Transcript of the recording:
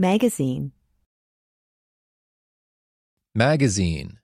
Magazine. Magazine.